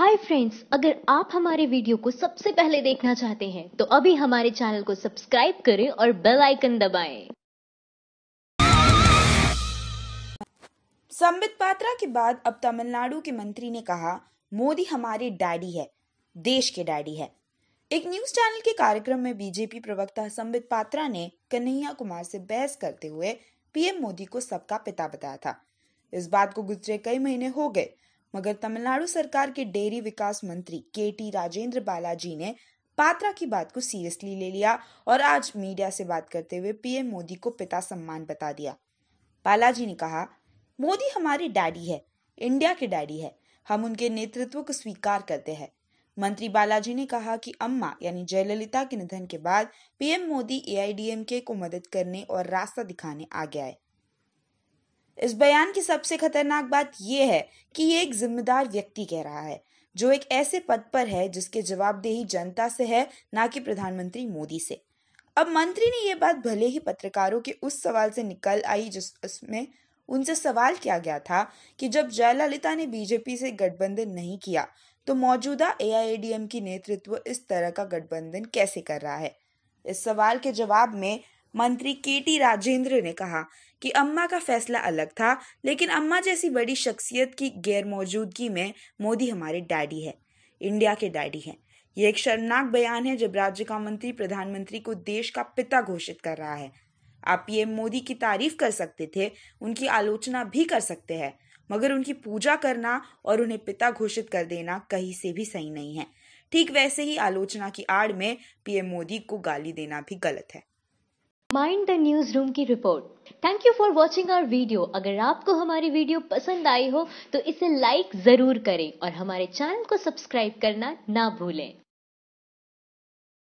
Hi friends अगर आप हमारे वीडियो को सबसे पहले देखना चाहते हैं तो अभी हमारे चैनल को सब्सक्राइब करें और बेल आइकन दबाएं। संबित पात्रा के बाद अब तमिलनाडु के मंत्री ने कहा मोदी हमारे डैडी है देश के डैडी है एक न्यूज चैनल के कार्यक्रम में बीजेपी प्रवक्ता संबित पात्रा ने कन्हैया कुमार से बहस करते हुए पीएम मोदी को सबका पिता बताया था इस बात को गुजरे कई महीने हो गए मगर तमिलनाडु सरकार के डेयरी विकास मंत्री के टी राजेंद्र बालाजी ने पात्रा की बात को सीरियसली ले लिया और आज मीडिया से बात करते हुए पीएम मोदी को पिता सम्मान बता दिया बालाजी ने कहा मोदी हमारे डैडी है इंडिया के डैडी है हम उनके नेतृत्व को स्वीकार करते हैं मंत्री बालाजी ने कहा कि अम्मा यानी जयललिता के निधन के बाद पीएम मोदी एआईडीएमके को मदद करने और रास्ता दिखाने आ गया है इस बयान की सबसे खतरनाक बात यह है कि ये एक जिम्मेदार व्यक्ति कह रहा है जो एक ऐसे पद पर है जिसके जवाबदेही जनता से है ना कि प्रधानमंत्री मोदी से अब मंत्री ने यह बात भले ही पत्रकारों के उस सवाल से निकल आई जिसमें उनसे सवाल किया गया था कि जब जयललिता ने बीजेपी से गठबंधन नहीं किया तो मौजूदा एआईएडीएम की नेतृत्व इस तरह का गठबंधन कैसे कर रहा है इस सवाल के जवाब में मंत्री केटी राजेंद्र ने कहा कि अम्मा का फैसला अलग था लेकिन अम्मा जैसी बड़ी शख्सियत की गैर मौजूदगी में मोदी हमारे डैडी है इंडिया के डैडी हैं ये एक शर्मनाक बयान है जब राज्य का मंत्री प्रधानमंत्री को देश का पिता घोषित कर रहा है आप पीएम मोदी की तारीफ कर सकते थे उनकी आलोचना भी कर सकते हैं मगर उनकी पूजा करना और उन्हें पिता घोषित कर देना कहीं से भी सही नहीं है ठीक वैसे ही आलोचना की आड़ में पीएम मोदी को गाली देना भी गलत है माइंड द न्यूज रूम की report thank you for watching our video अगर आपको हमारी वीडियो पसंद आई हो तो इसे लाइक जरूर करें और हमारे चैनल को सब्सक्राइब करना ना भूलें